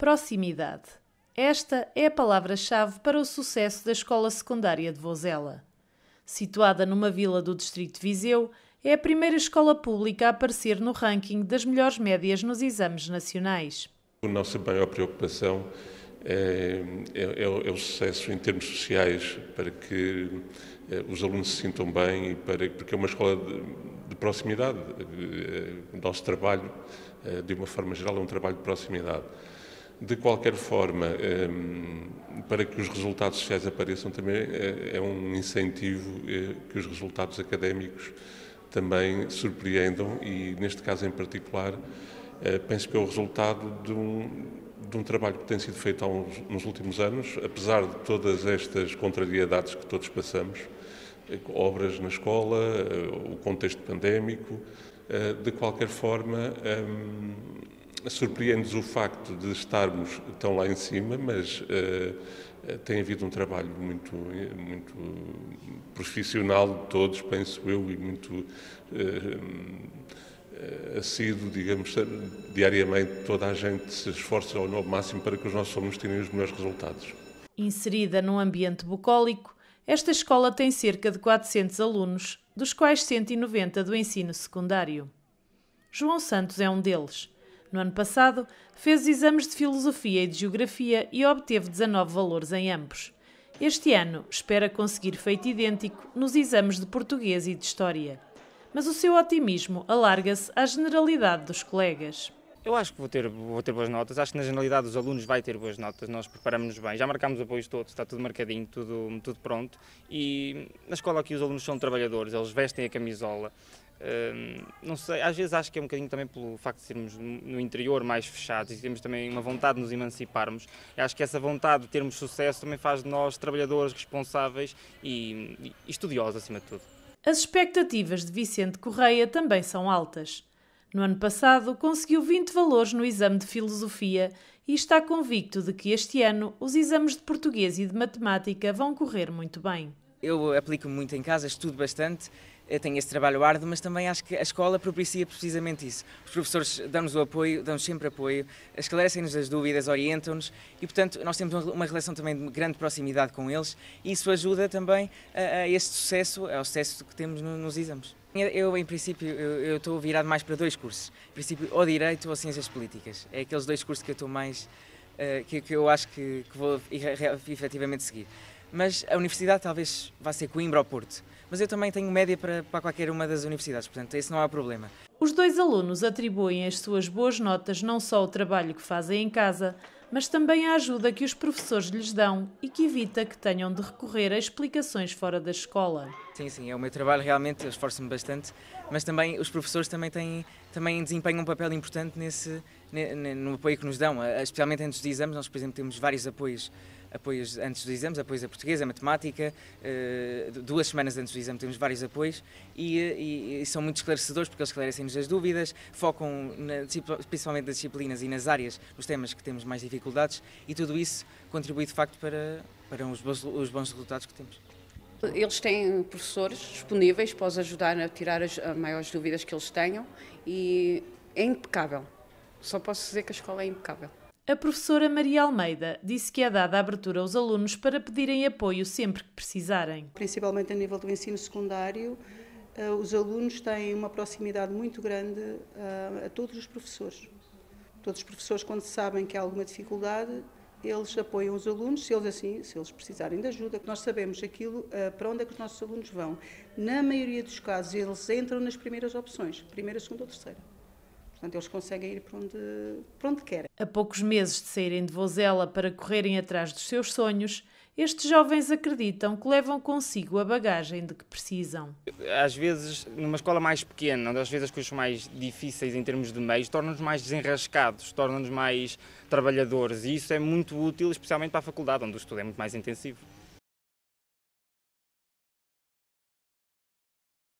Proximidade. Esta é a palavra-chave para o sucesso da escola secundária de Vozela. Situada numa vila do distrito de Viseu, é a primeira escola pública a aparecer no ranking das melhores médias nos exames nacionais. A nossa maior preocupação é, é, é, o é sucesso em termos sociais, para que eh, os alunos se sintam bem, e para, porque é uma escola de, de proximidade. Eh, o nosso trabalho, eh, de uma forma geral, é um trabalho de proximidade. De qualquer forma, ehm, para que os resultados sociais apareçam também é, é um incentivo eh, que os resultados académicos também surpreendam e, neste caso em particular, eh, penso que é o resultado de um, de um trabalho que tem sido feito nos últimos anos, apesar de todas estas contrariedades que todos passamos, eh, obras na escola, o contexto pandémico, de qualquer forma, ehm, Surpreende-nos o facto de estarmos tão lá em cima, mas uh, tem havido um trabalho muito, muito profissional de todos, penso eu, e muito uh, assíduo, digamos, diariamente toda a gente se esforça ao máximo para que os nossos alunos tenham os melhores resultados. Inserida num ambiente bucólico, esta escola tem cerca de 400 alunos, dos quais 190 do ensino secundário. João Santos é um deles no ano passado, fez exames de filosofia e de geografia e obteve 19 valores em ambos. Este ano, espera conseguir feito idêntico nos exames de português e de história. Mas o seu otimismo alarga-se à generalidade dos colegas. Eu acho que vou ter, vou ter boas notas, acho que na generalidade os alunos vai ter boas notas, nós preparamos-nos bem, já marcámos apoios todos, está tudo marcadinho, tudo, tudo pronto e na escola aqui os alunos são trabalhadores, eles vestem a camisola, hum, não sei, às vezes acho que é um bocadinho também pelo facto de sermos no interior mais fechados e temos também uma vontade de nos emanciparmos, Eu acho que essa vontade de termos sucesso também faz de nós trabalhadores responsáveis e, e estudiosos acima de tudo. As expectativas de Vicente Correia também são altas. No ano passado, conseguiu 20 valores no exame de filosofia e está convicto de que este ano os exames de português e de matemática vão correr muito bem. Eu aplico muito em casa, estudo bastante, eh, tenho esse trabalho árduo, mas também acho que a escola propicia precisamente isso. Os professores dão-nos o apoio, dão-nos sempre apoio, esclarecem-nos as dúvidas, orientam-nos e, portanto, nós temos uma relação também de grande proximidade com eles e isso ajuda também a, a este sucesso, ao sucesso que temos nos exames. Eu, em princípio, eu estou virado mais para dois cursos. Em princípio, ou Direito ou Ciências Políticas. É aqueles dois cursos que eu estou mais... Uh, que, que, eu acho que, que vou efetivamente seguir. Mas a universidade talvez vá ser Coimbra ou Porto. Mas eu também tenho média para, para qualquer uma das universidades, portanto, esse não é o problema. Os dois alunos atribuem as suas boas notas não só ao trabalho que fazem em casa, mas também à ajuda que os professores lhes dão e que evita que tenham de recorrer a explicações fora da escola. Sim, sim, é o meu trabalho realmente, eu esforço-me bastante, mas também os professores também, têm, também desempenham um papel importante nesse, no apoio que nos dão, eh, especialmente antes dos exames, nós por exemplo temos vários apoios, apoios antes dos exames, apoios a portuguesa, a matemática, eh, duas semanas antes do exame temos vários apoios e, eh, e, e são muito esclarecedores porque eles esclarecem-nos as dúvidas, focam na, principalmente nas disciplinas e nas áreas, nos temas que temos mais dificuldades e tudo isso contribui de facto para, para os bons, os bons resultados que temos. Eles têm professores disponíveis para os ajudar a tirar as maiores dúvidas que eles tenham e é impecável. Só posso dizer que a escola é impecável. A professora Maria Almeida disse que é dada abertura aos alunos para pedirem apoio sempre que precisarem. Principalmente a nível do ensino secundário, eh, os alunos têm uma proximidade muito grande eh, a todos os professores. Todos os professores, quando sabem que há alguma dificuldade, eles apoiam os alunos, se eles assim, se eles precisarem de ajuda, nós sabemos aquilo eh, para onde é que os nossos alunos vão. Na maioria dos casos, eles entram nas primeiras opções, primeira, segunda ou terceira. Portanto, eles conseguem ir para onde, para onde querem. A poucos meses de saírem de Vozela para correrem atrás dos seus sonhos, estes jovens acreditam que levam consigo a bagagem de que precisam. Às vezes, numa escola mais pequena, onde às vezes as coisas são mais difíceis em termos de meios, tornam-nos mais desenrascados, tornam-nos mais trabalhadores e isso é muito útil, especialmente para a faculdade, onde o estudo é muito mais intensivo.